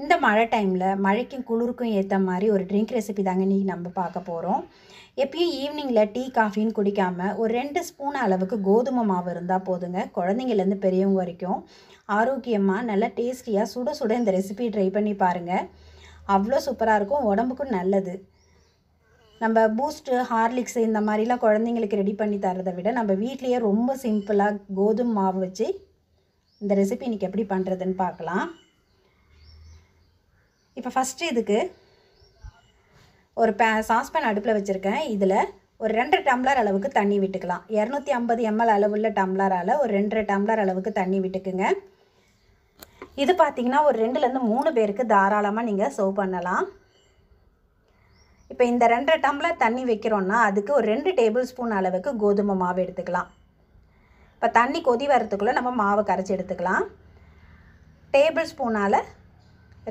இந்த மழை டைமில் மழைக்கும் குளிருக்கும் ஏற்ற மாதிரி ஒரு ட்ரிங்க் ரெசிபி தாங்க இன்றைக்கி நம்ம பார்க்க போகிறோம் எப்பயும் ஈவினிங்கில் டீ காஃபின்னு குடிக்காமல் ஒரு ரெண்டு ஸ்பூன் அளவுக்கு கோதுமை மாவு இருந்தால் போதுங்க குழந்தைங்கள்லேருந்து பெரியவங்க வரைக்கும் ஆரோக்கியமாக நல்லா டேஸ்டியாக சுட சுட இந்த ரெசிபி ட்ரை பண்ணி பாருங்கள் அவ்வளோ சூப்பராக இருக்கும் உடம்புக்கும் நல்லது நம்ம பூஸ்ட்டு ஹார்லிக்ஸ் இந்த மாதிரிலாம் குழந்தைங்களுக்கு ரெடி பண்ணி தரதை விட நம்ம வீட்லேயே ரொம்ப சிம்பிளாக கோதுமை மாவு வச்சு இந்த ரெசிபி இன்றைக்கி எப்படி பண்ணுறதுன்னு பார்க்கலாம் இப்போ ஃபஸ்ட்டு இதுக்கு ஒரு பே சாஸ்பேன் அடுப்பில் வச்சுருக்கேன் இதில் ஒரு ரெண்டு டம்ளர் அளவுக்கு தண்ணி விட்டுக்கலாம் இரநூத்தி ஐம்பது எம்எல் அளவுள்ள டம்ளரால் ஒரு ரெண்டரை டம்ளர் அளவுக்கு தண்ணி விட்டுக்குங்க இது பார்த்திங்கன்னா ஒரு ரெண்டுலேருந்து மூணு பேருக்கு தாராளமாக நீங்கள் சர்வ் பண்ணலாம் இப்போ இந்த ரெண்டரை டம்ளர் தண்ணி வைக்கிறோன்னா அதுக்கு ஒரு ரெண்டு டேபிள் ஸ்பூன் அளவுக்கு கோதுமை மாவு எடுத்துக்கலாம் இப்போ தண்ணி கொதி வரத்துக்குள்ளே நம்ம மாவை கரைச்சி எடுத்துக்கலாம் டேபிள் ஸ்பூனால்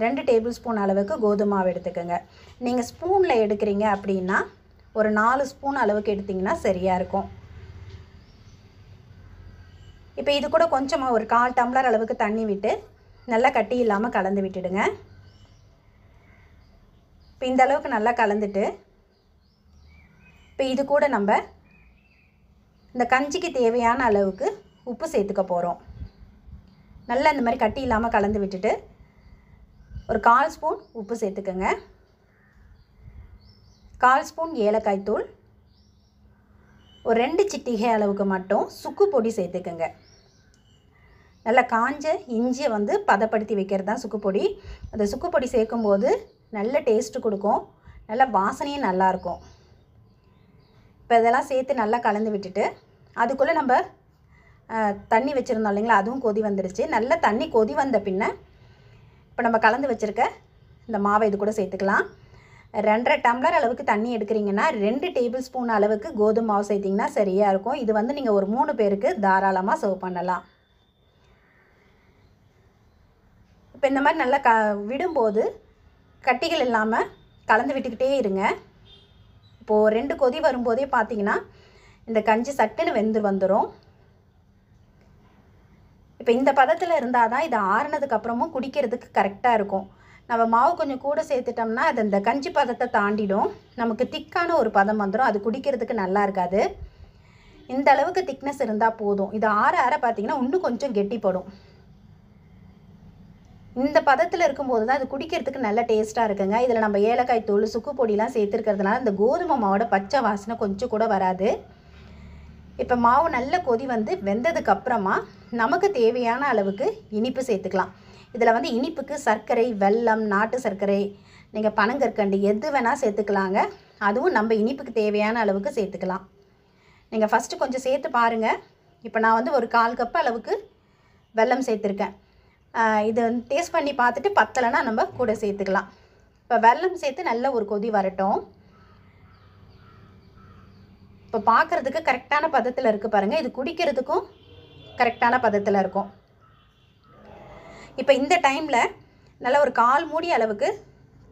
ரெண்டு டேபிள் ஸ்பூன் அளவுக்கு கோதுமை எடுத்துக்கோங்க நீங்கள் ஸ்பூனில் எடுக்கிறீங்க அப்படின்னா ஒரு நாலு ஸ்பூன் அளவுக்கு எடுத்திங்கன்னா சரியாக இருக்கும் இப்போ இது கூட கொஞ்சமாக ஒரு கால் டம்ளர் அளவுக்கு தண்ணி விட்டு நல்லா கட்டி இல்லாமல் கலந்து விட்டுடுங்க இப்போ இந்த அளவுக்கு நல்லா கலந்துட்டு இப்போ இது கூட நம்ம இந்த கஞ்சிக்கு தேவையான அளவுக்கு உப்பு சேர்த்துக்க போகிறோம் நல்லா இந்த மாதிரி கட்டி இல்லாமல் கலந்து விட்டுட்டு ஒரு கால் ஸ்பூன் உப்பு சேர்த்துக்கோங்க கால் ஸ்பூன் ஏலக்காய் தூள் ஒரு ரெண்டு சிட்டிகை அளவுக்கு மட்டும் சுக்கு பொடி சேர்த்துக்கோங்க நல்லா காஞ்ச இஞ்சியை வந்து பதப்படுத்தி வைக்கிறது தான் சுக்கு பொடி அந்த சுக்கு பொடி சேர்க்கும்போது நல்ல டேஸ்ட்டு கொடுக்கும் நல்ல வாசனையும் நல்லாயிருக்கும் இப்போ இதெல்லாம் சேர்த்து நல்லா கலந்து விட்டுட்டு அதுக்குள்ளே நம்ம தண்ணி வச்சுருந்தோம் இல்லைங்களா அதுவும் கொதி வந்துருச்சு நல்லா தண்ணி கொதி வந்த பின்ன இப்போ நம்ம கலந்து வச்சுருக்க இந்த மாவை இது கூட சேர்த்துக்கலாம் ரெண்டரை டம்ளர் அளவுக்கு தண்ணி எடுக்கிறீங்கன்னா ரெண்டு டேபிள் ஸ்பூன் அளவுக்கு கோதுமை மாவு சேர்த்திங்கன்னா சரியாக இருக்கும் இது வந்து நீங்கள் ஒரு மூணு பேருக்கு தாராளமாக சர்வ் பண்ணலாம் இப்போ இந்த மாதிரி நல்லா க விடும்போது கட்டிகள் இல்லாமல் கலந்து விட்டுக்கிட்டே இருங்க இப்போது ரெண்டு கொதி வரும்போதே பார்த்தீங்கன்னா இந்த கஞ்சி சட்டுன்னு வெந்து வந்துடும் இப்போ இந்த பதத்தில் இருந்தால் தான் இது ஆறுனதுக்கு அப்புறமும் குடிக்கிறதுக்கு கரெக்டாக இருக்கும் நம்ம மாவு கொஞ்சம் கூட சேர்த்துட்டோம்னா அது இந்த கஞ்சி பதத்தை தாண்டிடும் நமக்கு திக்கான ஒரு பதம் வந்துடும் அது குடிக்கிறதுக்கு நல்லா இருக்காது இந்த அளவுக்கு திக்னஸ் இருந்தால் போதும் இது ஆற ஆற பார்த்தீங்கன்னா இன்னும் கொஞ்சம் கெட்டிப்படும் இந்த பதத்தில் இருக்கும்போது தான் அது குடிக்கிறதுக்கு நல்ல டேஸ்ட்டாக இருக்குங்க இதில் நம்ம ஏலக்காய் தூள் சுக்கு பொடிலாம் சேர்த்துருக்கிறதுனால இந்த கோதுமை மாவோட பச்சை வாசனை கொஞ்சம் கூட வராது இப்போ மாவு நல்ல கொதி வந்து வெந்ததுக்கு அப்புறமா நமக்கு தேவையான அளவுக்கு இனிப்பு சேர்த்துக்கலாம் இதில் வந்து இனிப்புக்கு சர்க்கரை வெல்லம் நாட்டு சர்க்கரை நீங்கள் பனங்கற்கண்டு எது வேணால் சேர்த்துக்கலாங்க அதுவும் நம்ம இனிப்புக்கு தேவையான அளவுக்கு சேர்த்துக்கலாம் நீங்கள் ஃபஸ்ட்டு கொஞ்சம் சேர்த்து பாருங்கள் இப்போ நான் வந்து ஒரு கால் கப் அளவுக்கு வெல்லம் சேர்த்துருக்கேன் இது டேஸ்ட் பண்ணி பார்த்துட்டு பத்தலைன்னா நம்ம கூட சேர்த்துக்கலாம் இப்போ வெல்லம் சேர்த்து நல்ல ஒரு கொதி வரட்டும் இப்போ பார்க்குறதுக்கு கரெக்டான பதத்தில் இருக்குது பாருங்கள் இது குடிக்கிறதுக்கும் கரெக்டான பதத்தில் இருக்கும் இப்போ இந்த டைமில் நல்ல ஒரு கால் மூடி அளவுக்கு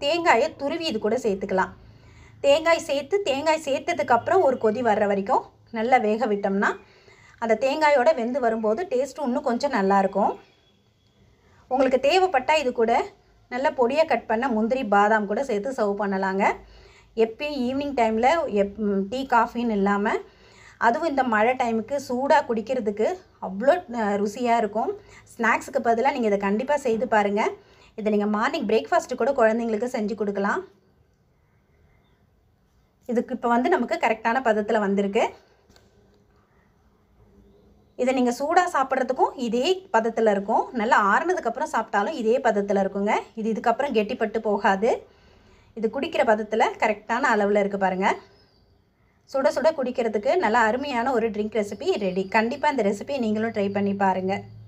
தேங்காயை துருவி இது கூட சேர்த்துக்கலாம் தேங்காய் சேர்த்து தேங்காய் சேர்த்ததுக்கப்புறம் ஒரு கொதி வர்ற வரைக்கும் நல்லா வேக விட்டோம்னா அந்த தேங்காயோட வெந்து வரும்போது டேஸ்ட்டும் இன்னும் கொஞ்சம் நல்லாயிருக்கும் உங்களுக்கு தேவைப்பட்டால் இது கூட நல்ல பொடியாக கட் பண்ண முந்திரி பாதாம் கூட சேர்த்து சர்வ் பண்ணலாங்க எப்பயும் ஈவினிங் டைமில் எப் டீ காஃபின்னு இல்லாமல் அதுவும் இந்த மழை டைமுக்கு சூடாக குடிக்கிறதுக்கு அவ்வளோ ருசியாக இருக்கும் ஸ்நாக்ஸுக்கு பதிலாக நீங்கள் இதை கண்டிப்பாக செய்து பாருங்கள் இதை நீங்கள் மார்னிங் பிரேக்ஃபாஸ்ட்டு கூட குழந்தைங்களுக்கு செஞ்சு கொடுக்கலாம் இதுக்கு இப்போ வந்து நமக்கு கரெக்டான பதத்தில் வந்திருக்கு இதை நீங்கள் சூடாக சாப்பிட்றதுக்கும் இதே பதத்தில் இருக்கும் நல்லா ஆறுனதுக்கப்புறம் சாப்பிட்டாலும் இதே பதத்தில் இருக்குங்க இது இதுக்கப்புறம் கெட்டிப்பட்டு போகாது இது குடிக்கிற பதத்தில் கரெக்டான அளவில் இருக்குது பாருங்கள் சுட சுட குடிக்கிறதுக்கு நல்லா அருமையான ஒரு ட்ரிங்க் ரெசிபி ரெடி கண்டிப்பாக இந்த ரெசிபியை நீங்களும் ட்ரை பண்ணி பாருங்கள்